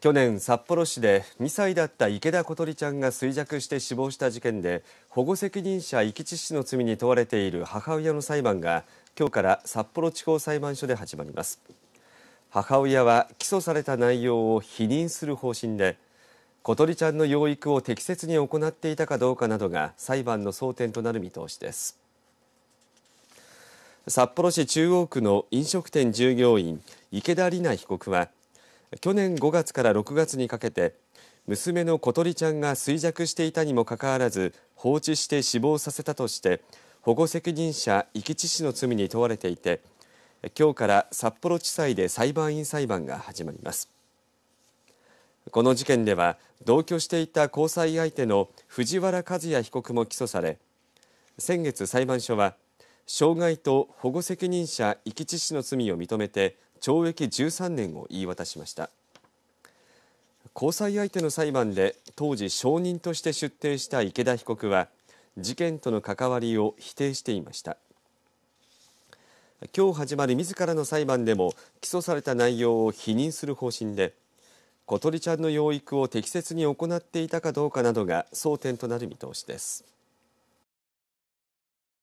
去年、札幌市で2歳だった池田詩梨ちゃんが衰弱して死亡した事件で保護責任者遺棄致死の罪に問われている母親の裁判が今日から札幌地方裁判所で始まります母親は起訴された内容を否認する方針で詩梨ちゃんの養育を適切に行っていたかどうかなどが裁判の争点となる見通しです札幌市中央区の飲食店従業員池田里奈被告は去年5月から6月にかけて娘の小鳥ちゃんが衰弱していたにもかかわらず放置して死亡させたとして保護責任者遺棄致死の罪に問われていてきょうから札幌地裁で裁判員裁判が始まります。この事件では同居していた交際相手の藤原和也被告も起訴され先月裁判所は傷害と保護責任者遺棄致死の罪を認めて懲役13年を言い渡しました交際相手の裁判で当時証人として出廷した池田被告は事件との関わりを否定していました今日始まる自らの裁判でも起訴された内容を否認する方針で小鳥ちゃんの養育を適切に行っていたかどうかなどが争点となる見通しです。